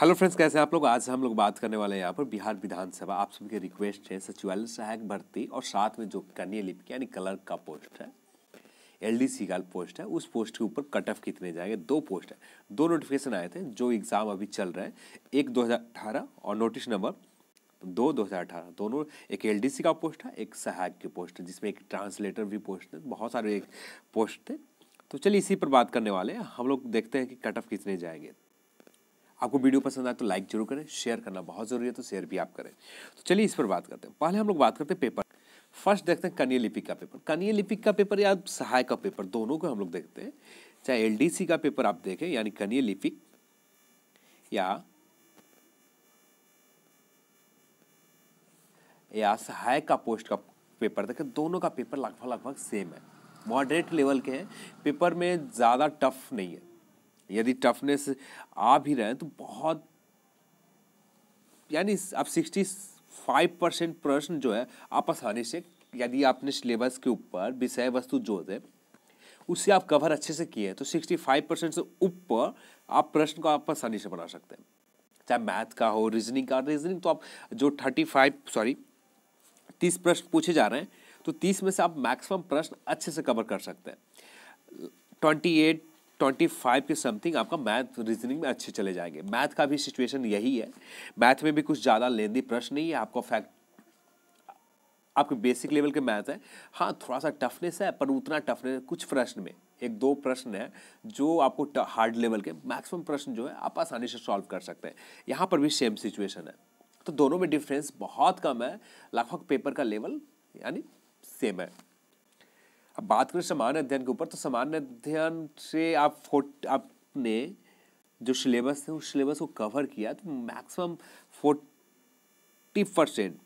hello friends कैसे हैं आप लोग आज हम लोग बात करने वाले हैं यहाँ पर बिहार विधानसभा आप सभी के रिक्वेस्ट है सचिवालय सहायक भर्ती और साथ में जो कन्या लिपिक यानी कलर का पोस्ट है एल डी सी का पोस्ट है उस पोस्ट के ऊपर कट ऑफ कितने जाएंगे दो पोस्ट है दो नोटिफिकेशन आए थे जो एग्ज़ाम अभी चल रहे हैं एक दो हज़ार अठारह और नोटिस नंबर दो दो हज़ार अठारह दोनों एक एल डी सी का पोस्ट है एक सहायक की पोस्ट है जिसमें एक ट्रांसलेटर भी पोस्ट थे बहुत सारे एक पोस्ट थे तो चलिए इसी पर बात करने वाले हैं हम लोग देखते हैं कि कट ऑफ कितने जाएंगे आपको वीडियो पसंद आए तो लाइक जरूर करें शेयर करना बहुत ज़रूरी है तो शेयर भी आप करें तो चलिए इस पर बात करते हैं पहले हम लोग बात करते हैं पेपर फर्स्ट देखते हैं कन्या लिपिक का पेपर कन्या लिपिक का पेपर या सहायक का पेपर दोनों को हम लोग देखते हैं चाहे एल का पेपर आप देखें यानी कन्या लिपिक या या सहायक का पोस्ट का पेपर देखें दोनों का पेपर लगभग लगभग सेम है मॉडरेट लेवल के हैं पेपर में ज़्यादा टफ नहीं है यदि टफनेस आ भी रहे हैं तो बहुत यानी आप सिक्सटी फाइव परसेंट प्रश्न जो है आप आसानी से यदि आपने सिलेबस के ऊपर विषय वस्तु जो दे उससे आप कवर अच्छे से किए तो सिक्सटी फाइव परसेंट से ऊपर आप प्रश्न को आप आसानी से बना सकते हैं चाहे मैथ का हो रीजनिंग का रीजनिंग तो आप जो थर्टी फाइव सॉरी तीस प्रश्न पूछे जा रहे हैं तो तीस में से आप मैक्सिमम प्रश्न अच्छे से कवर कर सकते हैं ट्वेंटी एट ट्वेंटी फाइव के समथिंग आपका मैथ रीजनिंग में अच्छे चले जाएंगे मैथ का भी सिचुएशन यही है मैथ में भी कुछ ज़्यादा लेंदी प्रश्न नहीं है आपका फैक्ट आपके बेसिक लेवल के मैथ है हाँ थोड़ा सा टफनेस है पर उतना टफनेस कुछ प्रश्न में एक दो प्रश्न है जो आपको हार्ड लेवल के मैक्सिमम प्रश्न जो है आप आसानी से सॉल्व कर सकते हैं यहाँ पर भी सेम सिचुएशन है तो दोनों में डिफरेंस बहुत कम है लगभग पेपर का लेवल यानी सेम है अब बात करें सामान्य अध्ययन के ऊपर तो सामान्य अध्ययन से आप आपने जो सिलेबस है उस सिलेबस को कवर किया तो maximum forty percent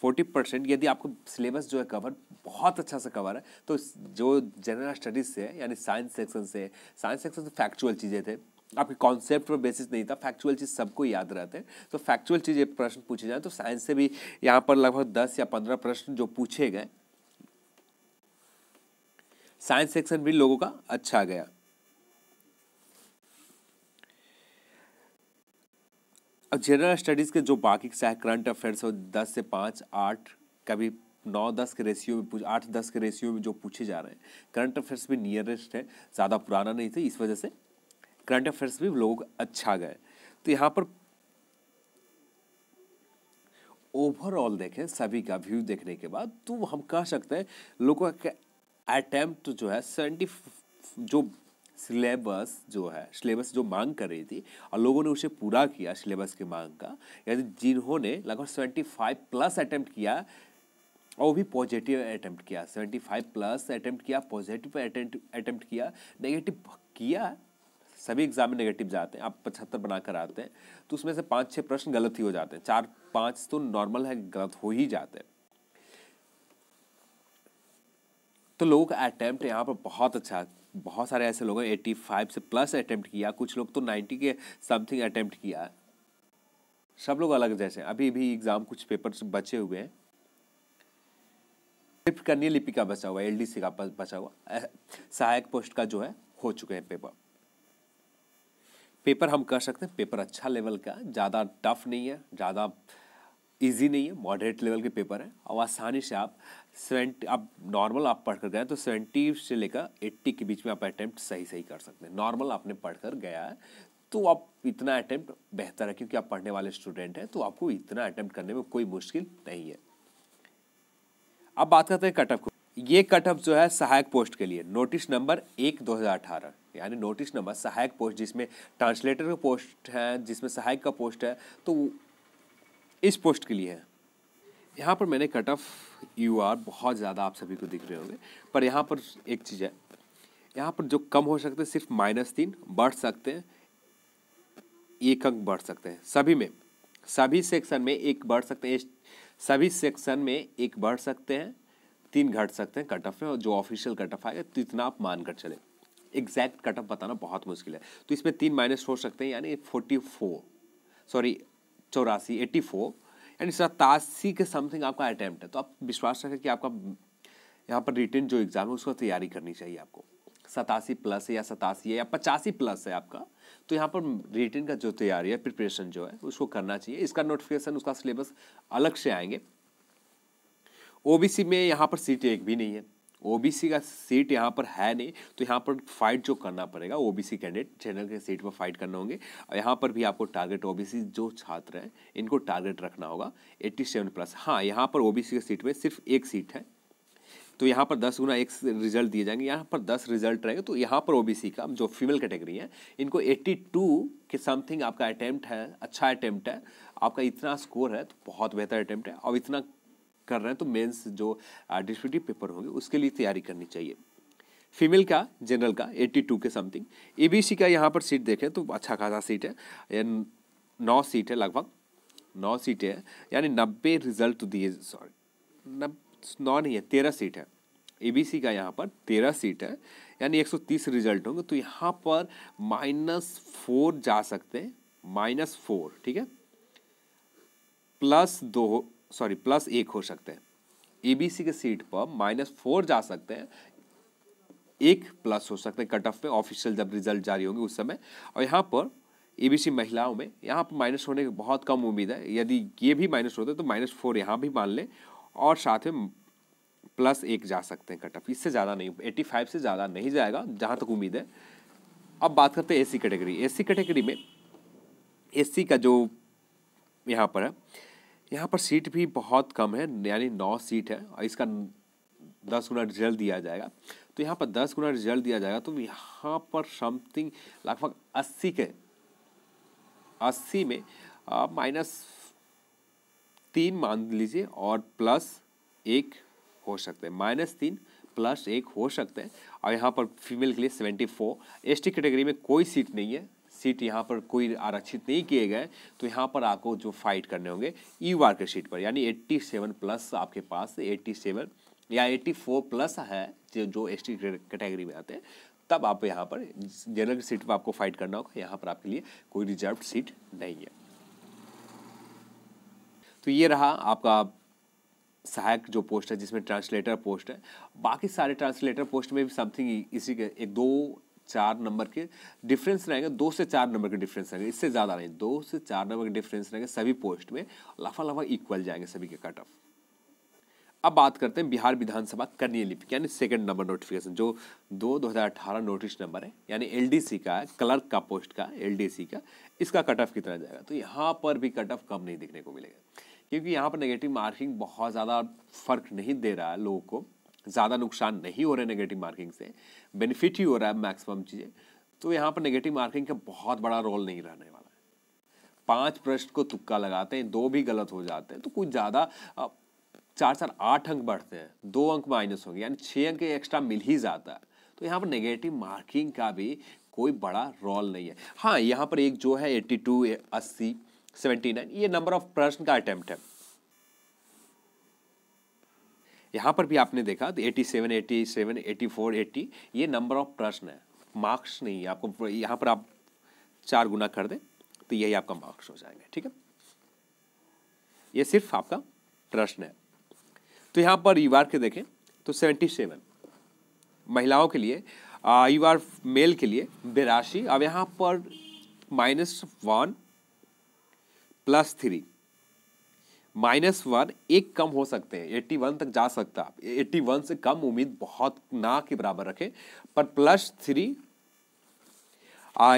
forty percent यदि आपको सिलेबस जो है कवर बहुत अच्छा सा कवर है तो जो जनरल स्टडीज़ से यानी साइंस सेक्शन से साइंस सेक्शन से फैक्चुअल चीज़ें थे आपके कॉन्सेप्ट पर बेसिस नहीं था फैक्चुअल चीज़ सबको याद रहते हैं तो फैक्चुअल चीज़ें प्रश्न पूछे जाए तो साइंस से भी यहाँ पर लगभग दस या पंद्रह प्रश्न जो पूछे गए साइंस सेक्शन भी लोगों का अच्छा गया अब जनरल स्टडीज़ के जो बाकी चाहे करंट अफेयर्स हो दस से पाँच आठ कभी नौ दस के रेशियो में आठ दस के रेशियो में जो पूछे जा रहे हैं करंट अफेयर्स भी नियरेस्ट है ज़्यादा पुराना नहीं था इस वजह से करंट अफेयर्स भी लोग अच्छा गए तो यहाँ पर ओवरऑल देखें सभी का व्यू देखने के बाद तो हम कह सकते हैं लोगों का अटैम्प्ट जो है सेवेंटी जो सिलेबस जो है सिलेबस जो मांग कर रही थी और लोगों ने उसे पूरा किया सिलेबस की मांग का यानी जिन्होंने लगभग सेवेंटी फाइव प्लस अटैम्प्ट किया और वो भी पॉजिटिव अटैम्प्ट किया सेवेंटी फाइव प्लस अटैम्प्ट किया पॉजिटिव अटैम्प्ट किया नेगेटिव किया सभी एग्जाम में नेगेटिव जाते हैं आप पचहत्तर बनाकर आते हैं तो उसमें से पाँच छः प्रश्न गलत ही हो जाते हैं चार पाँच तो नॉर्मल है गलत हो ही जाते हैं तो लोगों का अटैम्प्ट यहाँ पर बहुत अच्छा बहुत सारे ऐसे लोगों ने एट्टी फाइव से प्लस अटैम्प्ट किया कुछ लोग तो नाइन्टी के समथिंग अटैम्प्ट किया सब लोग अलग जैसे अभी भी एग्ज़ाम कुछ पेपर बचे हुए हैं शिफ्ट करनी लिपि का बचा हुआ एल का बचा हुआ सहायक पोस्ट का जो है हो चुके हैं पेपर पेपर हम कर सकते हैं पेपर अच्छा लेवल का ज़्यादा टफ नहीं है ज़्यादा ईजी नहीं है मॉडरेट लेवल के पेपर हैं और आसानी से आप सेवेंटी आप नॉर्मल आप पढ़ कर गए तो सेवेंटी से लेकर एट्टी के बीच में आप अटैम्प्ट सही सही कर सकते हैं नॉर्मल आपने पढ़ कर गया है तो आप इतना अटैम्प्ट बेहतर है क्योंकि आप पढ़ने वाले स्टूडेंट हैं तो आपको इतना अटैम्प्ट करने में कोई मुश्किल नहीं है अब बात करते हैं कटअप को ये कटअप जो है सहायक पोस्ट के लिए नोटिस नंबर एक दो हज़ार अठारह यानी नोटिस नंबर सहायक पोस्ट जिसमें ट्रांसलेटर का पोस्ट है जिसमें सहायक का पोस्ट है तो इस पोस्ट के लिए है यहाँ पर मैंने कट ऑफ यू आर बहुत ज़्यादा आप सभी को दिख रहे होंगे पर यहाँ पर एक चीज़ है यहाँ पर जो कम हो सकते हैं सिर्फ माइनस तीन बढ़ सकते हैं एक अंक बढ़ सकते हैं सभी में सभी सेक्शन में एक बढ़ सकते हैं सभी सेक्शन में एक बढ़ सकते हैं तीन घट सकते हैं कट ऑफ में और जो ऑफिशियल कट ऑफ आएगा तो इतना आप मान कर चले एग्जैक्ट कट ऑफ बताना बहुत मुश्किल है तो इसमें तीन माइनस हो सकते हैं यानी फोर्टी फोर सॉरी चौरासी एट्टी फोर यानी सतासी के समथिंग आपका अटैम्प्ट है तो आप विश्वास रखें कि आपका यहाँ पर रिटर्न जो एग्ज़ाम है उसका तैयारी करनी चाहिए आपको सतासी प्लस है या सतासी है या पचासी प्लस है आपका तो यहाँ पर रिटर्न का जो तैयारी है प्रिपरेशन जो है उसको करना चाहिए इसका नोटिफिकेशन उसका सिलेबस अलग से आएंगे ओबीसी में यहाँ पर सीटें एक भी नहीं है ओबीसी का सीट यहाँ पर है नहीं तो यहाँ पर फाइट जो करना पड़ेगा ओबीसी कैंडिडेट जनरल के सीट पर फाइट करना होंगे और यहाँ पर भी आपको टारगेट ओबीसी जो छात्र हैं इनको टारगेट रखना होगा एट्टी सेवन प्लस हाँ यहाँ पर ओबीसी के सीट पर सिर्फ एक सीट है तो यहाँ पर दस गुना एक रिजल्ट दिए जाएंगे यहाँ पर दस रिजल्ट रहेंगे तो यहाँ पर ओबीसी का जो फीमेल कैटेगरी है इनको 82 के समथिंग आपका अटैम्प्ट है अच्छा अटैम्प्ट है आपका इतना स्कोर है तो बहुत बेहतर अटैम्प्ट है और इतना कर रहे हैं तो मेंस जो डिस्प्यूटिव पेपर होंगे उसके लिए तैयारी करनी चाहिए फीमेल का जनरल का 82 के समथिंग ईबीसी का यहाँ पर सीट देखें तो अच्छा खासा सीट है नौ सीट है लगभग नौ सीटें हैं यानी नब्बे रिजल्ट दिए सॉरी नब नौ नहीं है तेरह सीट है ए का यहाँ पर तेरह सीट है यानी एक सौ तीस रिजल्ट होंगे तो यहाँ पर माइनस फोर जा सकते हैं माइनस फोर ठीक है प्लस दो सॉरी प्लस एक हो सकते हैं ए बी सी के सीट पर माइनस फोर जा सकते हैं एक प्लस हो सकते हैं कट ऑफ में ऑफिशियल जब रिजल्ट जारी होंगे उस समय और यहाँ पर एबीसी महिलाओं में यहाँ पर माइनस होने की बहुत कम उम्मीद है यदि ये भी माइनस होते तो माइनस फोर यहाँ भी मान लें और साथ में प्लस एक जा सकते हैं कट ऑफ इससे ज़्यादा नहीं एट्टी फाइव से ज़्यादा नहीं जाएगा जहाँ तक उम्मीद है अब बात करते हैं सी कैटेगरी सी कैटेगरी में सी का जो यहाँ पर है यहाँ पर सीट भी बहुत कम है यानी नौ सीट है और इसका दस गुना रिजल्ट दिया जाएगा तो यहाँ पर दस गुना रिजल्ट दिया जाएगा तो यहाँ पर समथिंग लगभग अस्सी के अस्सी में माइनस तीन मान लीजिए और प्लस एक हो सकते हैं माइनस तीन प्लस एक हो सकते हैं और यहाँ पर फीमेल के लिए seventy four S T category में कोई सीट नहीं है सीट यहाँ पर कोई आरक्षित नहीं किए गए तो यहाँ पर आपको जो फाइट करने होंगे ई वार्क के सीट पर यानी एट्टी सेवन प्लस आपके पास एट्टी सेवन या एट्टी फोर प्लस है जो जो एस टी कैटेगरी में आते हैं तब आप यहाँ पर जनरल सीट पर आपको फाइट करना होगा यहाँ पर आपके लिए कोई रिजर्व सीट नहीं है तो ये रहा आपका सहायक जो पोस्ट है जिसमें ट्रांसलेटर पोस्ट है बाकी सारे ट्रांसलेटर पोस्ट में भी समथिंग इसी के एक दो चार नंबर के डिफरेंस रहेंगे दो से चार नंबर के डिफरेंस रहेंगे इससे ज़्यादा नहीं दो से चार नंबर के डिफरेंस रहेंगे सभी पोस्ट में लफा लफा इक्वल जाएंगे सभी के कट ऑफ अब बात करते हैं बिहार विधानसभा कन्या लिपिक यानी सेकंड नंबर नोटिफिकेशन जो दो दो हज़ार अठारह नोटिस नंबर है यानी एलडीसी का क्लर्क का पोस्ट का एलडीसी का इसका कट ऑफ कितना जाएगा तो यहाँ पर भी कट ऑफ कम नहीं देखने को मिलेगा क्योंकि यहाँ पर नेगेटिव मार्किंग बहुत ज़्यादा फर्क नहीं दे रहा है लोगों को ज़्यादा नुकसान नहीं हो रहा है नेगेटिव मार्किंग से बेनिफिट ही हो रहा है मैक्सिमम चीज़ें तो यहाँ पर नेगेटिव मार्किंग का बहुत बड़ा रोल नहीं रहने वाला है पाँच प्रश्न को तुक्का लगाते हैं दो भी गलत हो जाते हैं तो कुछ ज़्यादा चार चार आठ अंक बढ़ते हैं दो अंक माइनस होंगे यानी छः अंक एक्स्ट्रा मिल ही जाता है तो यहाँ पर नेगेटिव मार्किंग का भी कोई बड़ा रोल नहीं है हाँ यहाँ पर एक जो है एट्टी टू अस्सी सेवेंटी नाइन ये नंबर ऑफ प्रश्न का अटैम्प्ट है यहाँ पर भी आपने देखा eighty seven eighty seven eighty four eighty ये नंबर ऑफ प्रश्न है मार्क्स नहीं है आपको यहाँ पर आप चार गुना कर दें तो यही आपका मार्क्स हो जाएंगे ठीक है ये सिर्फ आपका प्रश्न है तो यहाँ पर यू के देखें तो सेवेंटी सेवन महिलाओं के लिए युवार मेल के लिए बेरासी अब यहाँ पर minus one plus three minus one एक कम हो सकते हैं एट्टी वन तक जा सकता है एट्टी वन से कम उम्मीद बहुत ना के बराबर रखें पर प्लस थ्री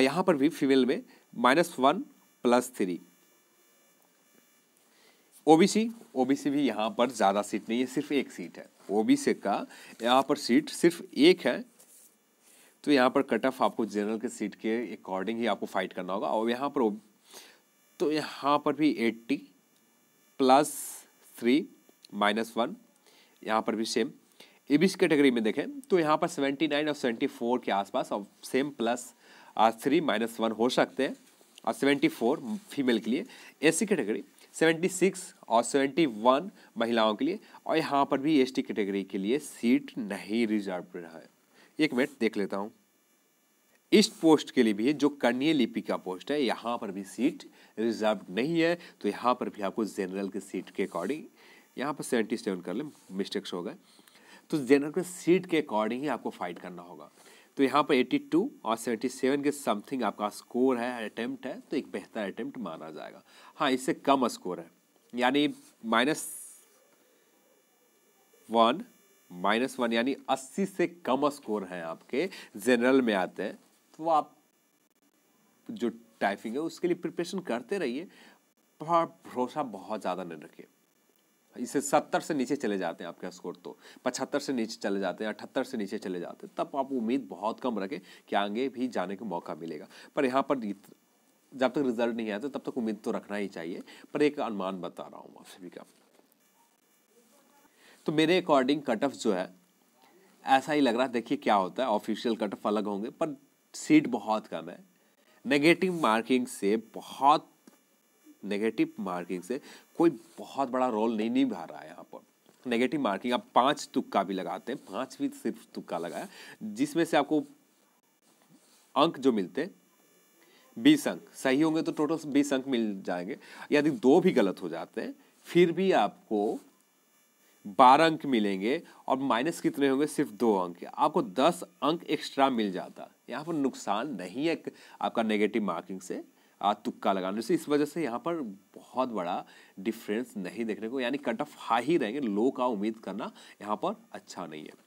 यहाँ पर भी फीमेल में minus one plus three OBC OBC भी यहाँ पर ज़्यादा सीट नहीं है सिर्फ एक सीट है ओबीसी का यहाँ पर सीट सिर्फ एक है तो यहाँ पर कट ऑफ आपको जनरल के सीट के अकॉर्डिंग ही आपको फाइट करना होगा और यहाँ पर तो यहाँ पर भी eighty plus three minus one यहाँ पर भी सेम ए बी कैटेगरी में देखें तो यहाँ पर सेवेंटी नाइन और सेवेंटी फोर के आसपास और same plus three minus one हो सकते हैं और सेवेंटी फोर फीमेल के लिए S C category seventy six और सेवेंटी वन महिलाओं के लिए और यहाँ पर भी एस टी कैटेगरी के लिए सीट नहीं रिजर्व रहा है एक मिनट देख लेता हूँ इस पोस्ट के लिए भी है जो कन्या लिपि का पोस्ट है यहाँ पर भी सीट रिजर्व नहीं है तो यहाँ पर भी आपको जनरल के सीट के अकॉर्डिंग यहाँ पर सेवेंटी सेवन कर ले मिस्टेक्स हो गए तो जनरल के सीट के अकॉर्डिंग ही आपको फाइट करना होगा तो यहाँ पर एट्टी टू और सेवेंटी सेवन के समथिंग आपका स्कोर है अटैम्प्ट है तो एक बेहतर अटैम्प्ट माना जाएगा हाँ इससे कम स्कोर है यानी माइनस वन माइनस वन यानी अस्सी से कम स्कोर हैं आपके जनरल में आते हैं तो आप जो टाइपिंग है उसके लिए प्रिपरेशन करते रहिए पर भरोसा बहुत ज़्यादा नहीं रखिए इसे सत्तर से नीचे चले जाते हैं आपका स्कोर तो पचहत्तर से नीचे चले जाते हैं अठहत्तर से नीचे चले जाते हैं तब आप उम्मीद बहुत कम रखें कि आगे भी जाने का मौका मिलेगा पर यहाँ पर जब तक रिजल्ट नहीं आता तब तक उम्मीद तो रखना ही चाहिए पर एक अनुमान बता रहा हूँ आप सभी का तो मेरे अकॉर्डिंग कट ऑफ जो है ऐसा ही लग रहा है देखिए क्या होता है ऑफिशियल कट ऑफ अलग होंगे पर सीट बहुत कम है नेगेटिव मार्किंग से बहुत नेगेटिव मार्किंग से कोई बहुत बड़ा रोल नहीं निभा रहा है यहाँ पर नेगेटिव मार्किंग आप पाँच तुक्का भी लगाते हैं पाँच भी सिर्फ तुक्का लगाया जिसमें से आपको अंक जो मिलते हैं बीस अंक सही होंगे तो टोटल बीस अंक मिल जाएंगे यदि दो भी गलत हो जाते हैं फिर भी आपको बारह अंक मिलेंगे और माइनस कितने होंगे सिर्फ दो अंक आपको दस अंक एक्स्ट्रा मिल जाता यहाँ पर नुकसान नहीं है आपका नेगेटिव मार्किंग से आ, तुक्का लगाने से इस वजह से यहाँ पर बहुत बड़ा डिफरेंस नहीं देखने को यानी कट ऑफ हाई ही रहेंगे लो का उम्मीद करना यहाँ पर अच्छा नहीं है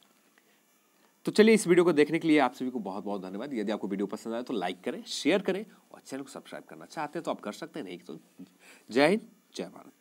तो चलिए इस वीडियो को देखने के लिए आप सभी को बहुत बहुत धन्यवाद यदि आपको वीडियो पसंद आए तो लाइक करें शेयर करें और चैनल को सब्सक्राइब करना चाहते हैं तो आप कर सकते हैं नहीं तो जय हिंद जय भारत